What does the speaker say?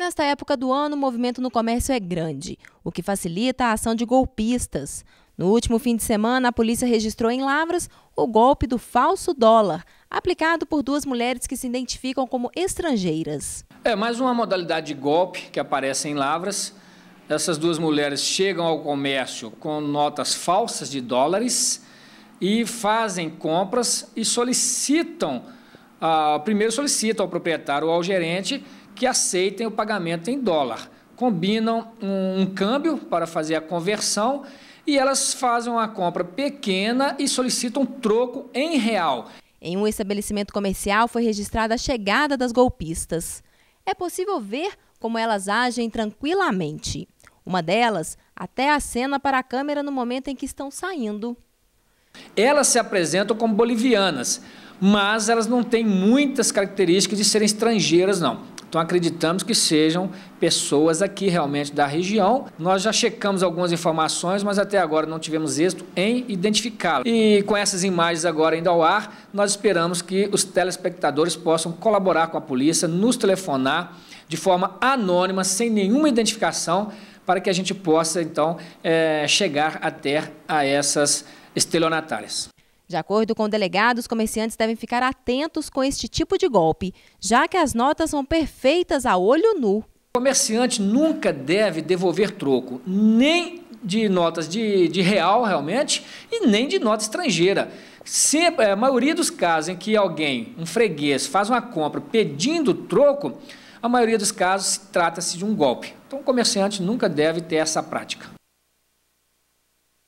Nesta época do ano, o movimento no comércio é grande, o que facilita a ação de golpistas. No último fim de semana, a polícia registrou em Lavras o golpe do falso dólar, aplicado por duas mulheres que se identificam como estrangeiras. É mais uma modalidade de golpe que aparece em Lavras. Essas duas mulheres chegam ao comércio com notas falsas de dólares e fazem compras e solicitam ah, primeiro solicita ao proprietário ou ao gerente que aceitem o pagamento em dólar. Combinam um, um câmbio para fazer a conversão e elas fazem uma compra pequena e solicitam troco em real. Em um estabelecimento comercial foi registrada a chegada das golpistas. É possível ver como elas agem tranquilamente. Uma delas até acena para a câmera no momento em que estão saindo. Elas se apresentam como bolivianas, mas elas não têm muitas características de serem estrangeiras, não. Então acreditamos que sejam pessoas aqui realmente da região. Nós já checamos algumas informações, mas até agora não tivemos êxito em identificá-las. E com essas imagens agora indo ao ar, nós esperamos que os telespectadores possam colaborar com a polícia, nos telefonar de forma anônima, sem nenhuma identificação, para que a gente possa então é, chegar até a essas estelionatárias. De acordo com o delegado, os comerciantes devem ficar atentos com este tipo de golpe, já que as notas são perfeitas a olho nu. O comerciante nunca deve devolver troco, nem de notas de, de real realmente e nem de nota estrangeira. Sempre, é, a maioria dos casos em que alguém, um freguês, faz uma compra pedindo troco, a maioria dos casos trata-se de um golpe. Então o comerciante nunca deve ter essa prática.